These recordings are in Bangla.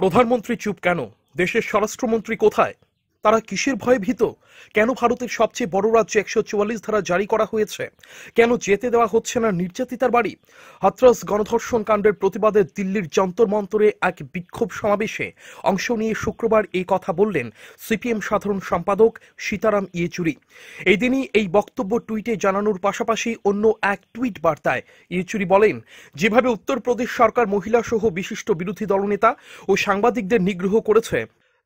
প্রধানমন্ত্রী চুপ কেন দেশের স্বরাষ্ট্রমন্ত্রী কোথায় তারা কিসের ভয়ে ভীত কেন ভারতের সবচেয়ে বড় রাজ্য একশো চুয়াল্লিশ ধারা জারি করা হয়েছে কেন যেতে দেওয়া হচ্ছে না নির্যাতিতার বাড়ি হাতরাস গণধর্ষণ কাণ্ডের প্রতিবাদে দিল্লির যন্তর মন্তরে এক বিক্ষোভ সমাবেশে অংশ নিয়ে শুক্রবার এই কথা বললেন সিপিএম সাধারণ সম্পাদক সীতারাম ইয়েচুরি এই দিনই এই বক্তব্য টুইটে জানানোর পাশাপাশি অন্য এক টুইট বার্তায় ইয়েচুরি বলেন যেভাবে উত্তরপ্রদেশ সরকার মহিলা সহ বিশিষ্ট বিরোধী দলনেতা ও সাংবাদিকদের নিগ্রহ করেছে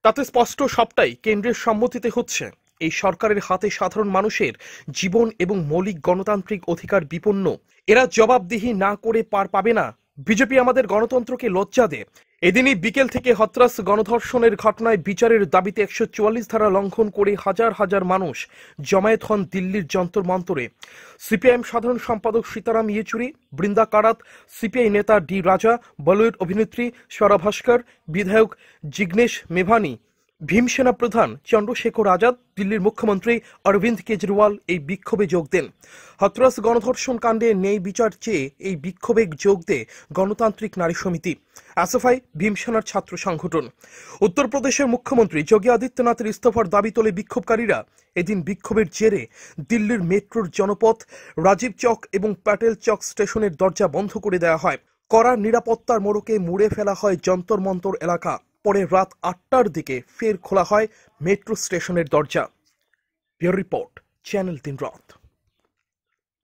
তাতে স্পষ্ট সবটাই কেন্দ্রের সম্মতিতে হচ্ছে এই সরকারের হাতে সাধারণ মানুষের জীবন এবং মৌলিক গণতান্ত্রিক অধিকার বিপন্ন এরা জবাবদিহি না করে পার পাবে না বিজেপি আমাদের গণতন্ত্রকে লজ্জা দেয় এদিনই বিকেল থেকে হত্রাস গণধর্ষণের ঘটনায় বিচারের দাবিতে একশো চুয়াল্লিশ ধারা লঙ্ঘন করে হাজার হাজার মানুষ জমায়েত হন দিল্লির যন্তর মন্তরে সিপিআইএম সাধারণ সম্পাদক সীতারাম ইয়েচুরি বৃন্দা কারাত সিপিআই নেতা ডি রাজা বলিউড অভিনেত্রী স্বরা ভাস্কর বিধায়ক জিগ্নেশ মেভানি ভীমসেনা প্রধান চন্দ্রশেখর আজাদ দিল্লির মুখ্যমন্ত্রী অরবিন্দ কেজরিওয়াল এই বিক্ষোভে যোগ দেন হতরাস গণধর্ষণ কাণ্ডে নেই বিচার চেয়ে এই বিক্ষোভে যোগ দেয় গণতান্ত্রিক নারী সমিতি আসফাই ভীমসেনার ছাত্র সংগঠন উত্তরপ্রদেশের মুখ্যমন্ত্রী যোগী আদিত্যনাথের ইস্তফার দাবি তোলে বিক্ষোভকারীরা এদিন বিক্ষোভের জেরে দিল্লির মেট্রোর জনপথ রাজীব চক এবং প্যাটেল চক স্টেশনের দরজা বন্ধ করে দেওয়া হয় কড়া নিরাপত্তার মোড়কে মুড়ে ফেলা হয় যন্তর মন্তর এলাকা পরে রাত আটটার দিকে ফের খোলা হয় মেট্রো স্টেশনের দরজা রিপোর্ট চ্যানেল তিন রথ